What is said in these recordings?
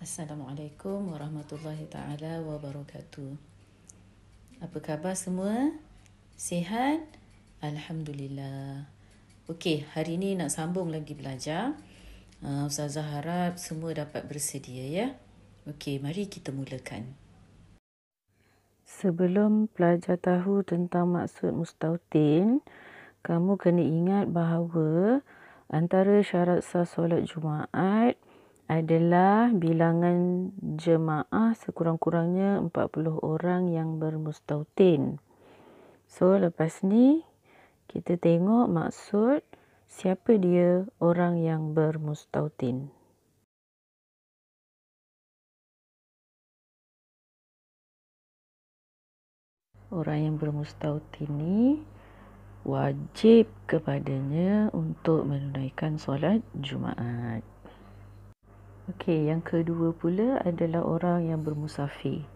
Assalamualaikum warahmatullahi taala wabarakatuh. Apa khabar semua? Sihat? Alhamdulillah. Okey, hari ini nak sambung lagi belajar. Uh, Ustazah harap semua dapat bersedia ya. Okey, mari kita mulakan. Sebelum pelajar tahu tentang maksud mustautin, kamu kena ingat bahawa antara syarat sah solat Jumaat adalah bilangan jemaah sekurang-kurangnya 40 orang yang bermustautin. So lepas ni kita tengok maksud siapa dia orang yang bermustautin. Orang yang bermustautin ni wajib kepadanya untuk menunaikan solat Jumaat. Okey, yang kedua pula adalah orang yang bermusafir.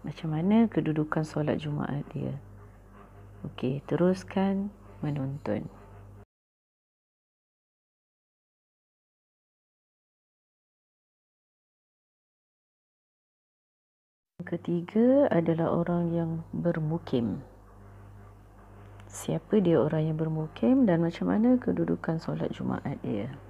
Macam mana kedudukan solat Jumaat dia? Okey, teruskan menonton. Ketiga adalah orang yang bermukim. Siapa dia orang yang bermukim dan macam mana kedudukan solat Jumaat dia?